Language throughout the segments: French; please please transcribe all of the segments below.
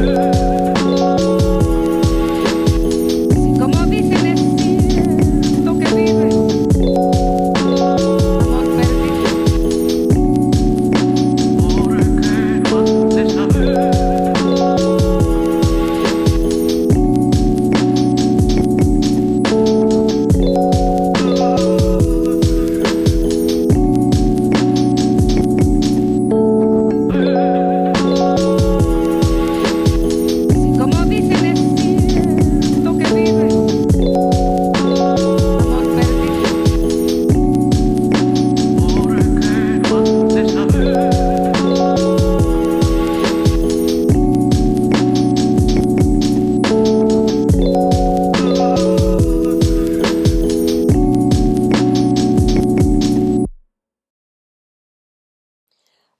Thank you.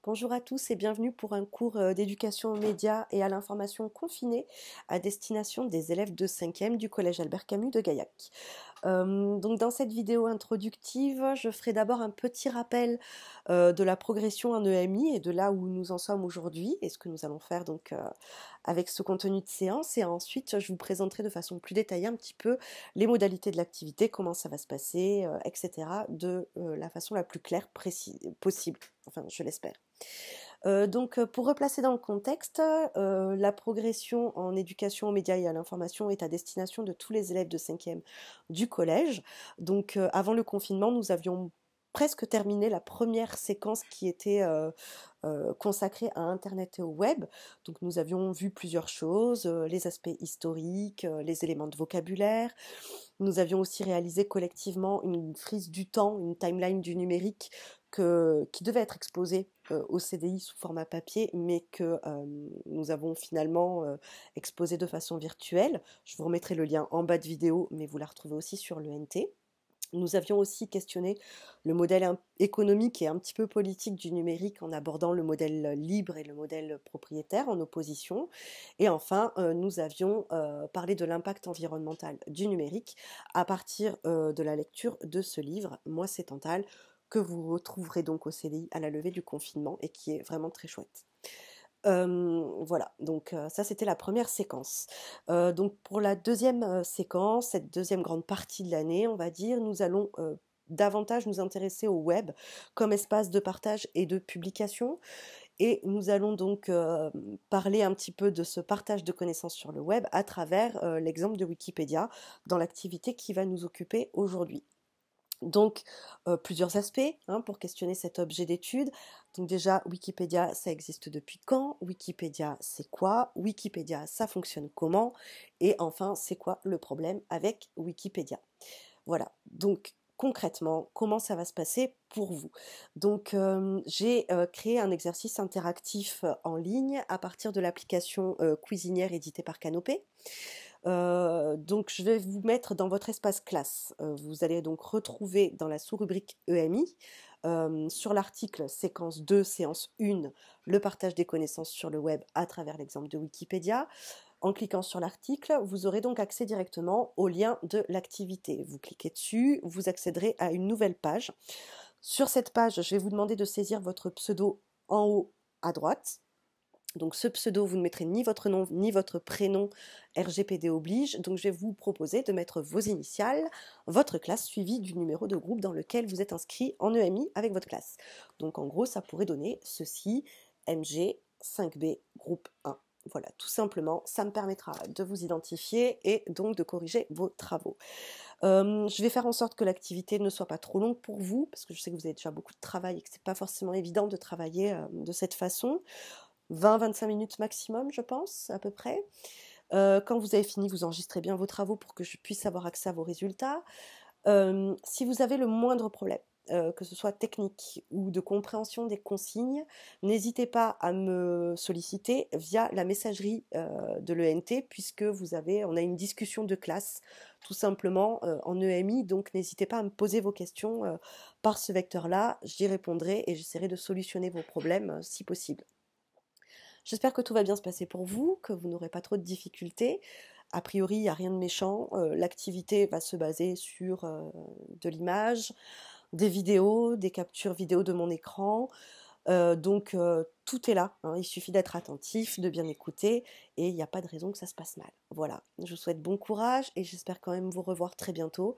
Bonjour à tous et bienvenue pour un cours euh, d'éducation aux médias et à l'information confinée à destination des élèves de 5e du Collège Albert Camus de Gaillac donc dans cette vidéo introductive, je ferai d'abord un petit rappel de la progression en EMI et de là où nous en sommes aujourd'hui et ce que nous allons faire donc avec ce contenu de séance et ensuite je vous présenterai de façon plus détaillée un petit peu les modalités de l'activité, comment ça va se passer, etc. de la façon la plus claire possible, enfin je l'espère. Euh, donc, euh, pour replacer dans le contexte, euh, la progression en éducation aux médias et à l'information est à destination de tous les élèves de 5e du collège. Donc, avant le confinement, nous avions presque terminé la première séquence qui était consacrée à Internet et au web. Donc, nous avions vu plusieurs choses, les aspects historiques, les éléments de vocabulaire. Nous avions aussi réalisé collectivement une frise du temps, une timeline du numérique qui devait être exposée euh, au CDI sous format papier, mais que euh, nous avons finalement euh, exposé de façon virtuelle. Je vous remettrai le lien en bas de vidéo, mais vous la retrouvez aussi sur l'ENT. Nous avions aussi questionné le modèle économique et un petit peu politique du numérique en abordant le modèle libre et le modèle propriétaire en opposition. Et enfin, nous avions parlé de l'impact environnemental du numérique à partir de la lecture de ce livre, Moi c'est Tantal, que vous retrouverez donc au CDI à la levée du confinement et qui est vraiment très chouette. voilà, donc ça c'était la première séquence. donc pour la deuxième séquence, cette deuxième grande partie de l'année, on va dire, nous allons davantage nous intéresser au web comme espace de partage et de publication. Et nous allons donc parler un petit peu de ce partage de connaissances sur le web à travers l'exemple de Wikipédia dans l'activité qui va nous occuper aujourd'hui. Donc, euh, plusieurs aspects hein, pour questionner cet objet d'étude. Donc déjà, Wikipédia, ça existe depuis quand Wikipédia, c'est quoi Wikipédia, ça fonctionne comment Et enfin, c'est quoi le problème avec Wikipédia Voilà, donc concrètement, comment ça va se passer pour vous Donc, euh, j'ai euh, créé un exercice interactif en ligne à partir de l'application Cuisinière éditée par Canopée. Euh, donc je vais vous mettre dans votre espace classe. Euh, vous allez donc retrouver dans la sous-rubrique EMI, euh, sur l'article séquence 2, séance 1, le partage des connaissances sur le web à travers l'exemple de Wikipédia. En cliquant sur l'article, vous aurez donc accès directement au lien de l'activité. Vous cliquez dessus, vous accéderez à une nouvelle page. Sur cette page, je vais vous demander de saisir votre pseudo en haut à droite donc ce pseudo, vous ne mettrez ni votre nom ni votre prénom RGPD oblige. Donc je vais vous proposer de mettre vos initiales, votre classe suivie du numéro de groupe dans lequel vous êtes inscrit en EMI avec votre classe. Donc en gros, ça pourrait donner ceci MG 5B groupe 1. Voilà, tout simplement, ça me permettra de vous identifier et donc de corriger vos travaux. je vais faire en sorte que l'activité ne soit pas trop longue pour vous, parce que je sais que vous avez déjà beaucoup de travail et que ce n'est pas forcément évident de travailler de cette façon. 20-25 minutes maximum, je pense, à peu près. Euh, quand vous avez fini, vous enregistrez bien vos travaux pour que je puisse avoir accès à vos résultats. Euh, si vous avez le moindre problème, euh, que ce soit technique ou de compréhension des consignes, n'hésitez pas à me solliciter via la messagerie de l'ENT puisque vous avez, on a une discussion de classe tout simplement en EMI, donc n'hésitez pas à me poser vos questions par ce vecteur-là, j'y répondrai et j'essaierai de solutionner vos problèmes si possible. J'espère que tout va bien se passer pour vous, que vous n'aurez pas trop de difficultés. A priori, il n'y a rien de méchant. Euh, l'activité va se baser sur euh, de l'image, des vidéos, des captures vidéo de mon écran. Euh, donc tout est là. Hein. Il suffit d'être attentif, de bien écouter, et il n'y a pas de raison que ça se passe mal. Voilà. Je vous souhaite bon courage et j'espère quand même vous revoir très bientôt.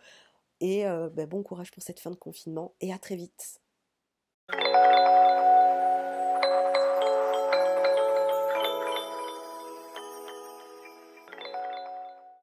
Et ben, bon courage pour cette fin de confinement et à très vite.